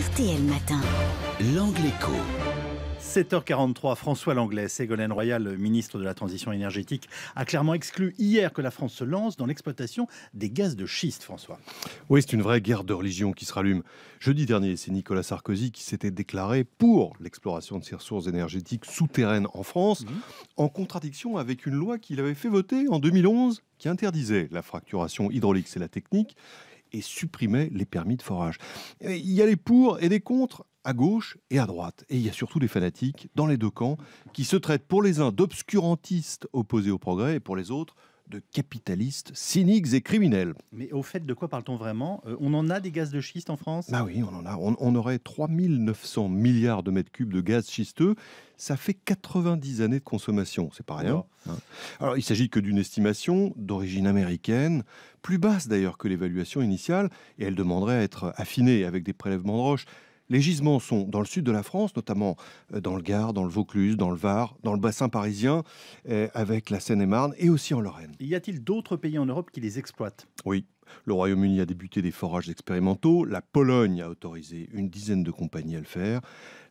RTL Matin. 7h43, François Langlais, Ségolène Royal, ministre de la Transition énergétique, a clairement exclu hier que la France se lance dans l'exploitation des gaz de schiste, François. Oui, c'est une vraie guerre de religion qui se rallume. Jeudi dernier, c'est Nicolas Sarkozy qui s'était déclaré pour l'exploration de ses ressources énergétiques souterraines en France, mhm. en contradiction avec une loi qu'il avait fait voter en 2011 qui interdisait la fracturation hydraulique, c'est la technique et supprimer les permis de forage. Il y a les pour et les contre à gauche et à droite. Et il y a surtout des fanatiques dans les deux camps qui se traitent pour les uns d'obscurantistes opposés au progrès et pour les autres de capitalistes cyniques et criminels. Mais au fait, de quoi parle-t-on vraiment euh, On en a des gaz de schiste en France Ah oui, on en a. On, on aurait 3900 milliards de mètres cubes de gaz schisteux. Ça fait 90 années de consommation, c'est pas rien. Hein. Alors il s'agit que d'une estimation d'origine américaine, plus basse d'ailleurs que l'évaluation initiale, et elle demanderait à être affinée avec des prélèvements de roches les gisements sont dans le sud de la France, notamment euh, dans le Gard, dans le Vaucluse, dans le Var, dans le bassin parisien, euh, avec la Seine-et-Marne et aussi en Lorraine. Y a-t-il d'autres pays en Europe qui les exploitent Oui. Le Royaume-Uni a débuté des forages expérimentaux, la Pologne a autorisé une dizaine de compagnies à le faire,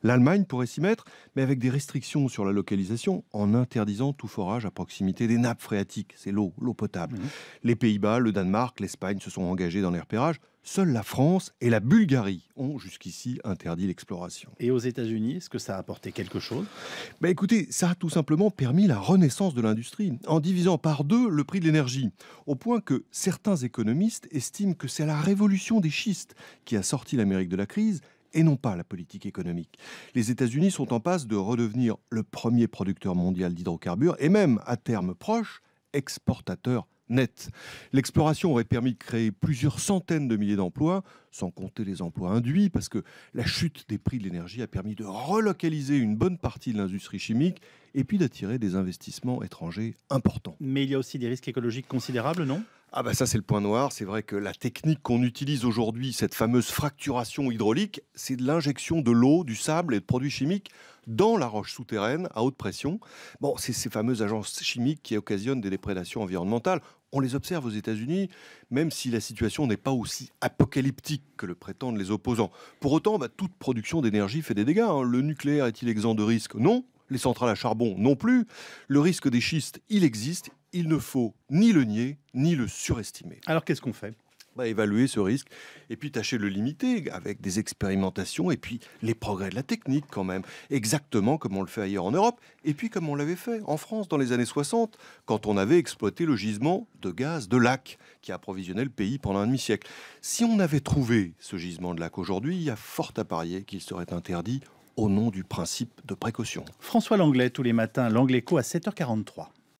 l'Allemagne pourrait s'y mettre, mais avec des restrictions sur la localisation, en interdisant tout forage à proximité des nappes phréatiques, c'est l'eau, l'eau potable. Mmh. Les Pays-Bas, le Danemark, l'Espagne se sont engagés dans les repérages. Seule la France et la Bulgarie ont jusqu'ici interdit l'exploration. Et aux États-Unis, est-ce que ça a apporté quelque chose Ben, Écoutez, ça a tout simplement permis la renaissance de l'industrie, en divisant par deux le prix de l'énergie, au point que certains économistes estime estiment que c'est la révolution des schistes qui a sorti l'Amérique de la crise et non pas la politique économique. Les États-Unis sont en passe de redevenir le premier producteur mondial d'hydrocarbures et même, à terme proche, exportateur net. L'exploration aurait permis de créer plusieurs centaines de milliers d'emplois, sans compter les emplois induits, parce que la chute des prix de l'énergie a permis de relocaliser une bonne partie de l'industrie chimique et puis d'attirer des investissements étrangers importants. Mais il y a aussi des risques écologiques considérables, non ah ben ça c'est le point noir, c'est vrai que la technique qu'on utilise aujourd'hui, cette fameuse fracturation hydraulique, c'est de l'injection de l'eau, du sable et de produits chimiques dans la roche souterraine à haute pression. Bon, c'est ces fameuses agences chimiques qui occasionnent des déprédations environnementales. On les observe aux États-Unis, même si la situation n'est pas aussi apocalyptique que le prétendent les opposants. Pour autant, bah, toute production d'énergie fait des dégâts. Hein. Le nucléaire est-il exempt de risque Non. Les centrales à charbon non plus. Le risque des schistes, il existe, il ne faut ni le nier, ni le surestimer. Alors qu'est-ce qu'on fait bah, évaluer ce risque et puis tâcher de le limiter avec des expérimentations et puis les progrès de la technique quand même, exactement comme on le fait ailleurs en Europe et puis comme on l'avait fait en France dans les années 60 quand on avait exploité le gisement de gaz de lac qui approvisionnait le pays pendant un demi-siècle. Si on avait trouvé ce gisement de lac aujourd'hui, il y a fort à parier qu'il serait interdit au nom du principe de précaution. François Langlais tous les matins, Co à 7h43.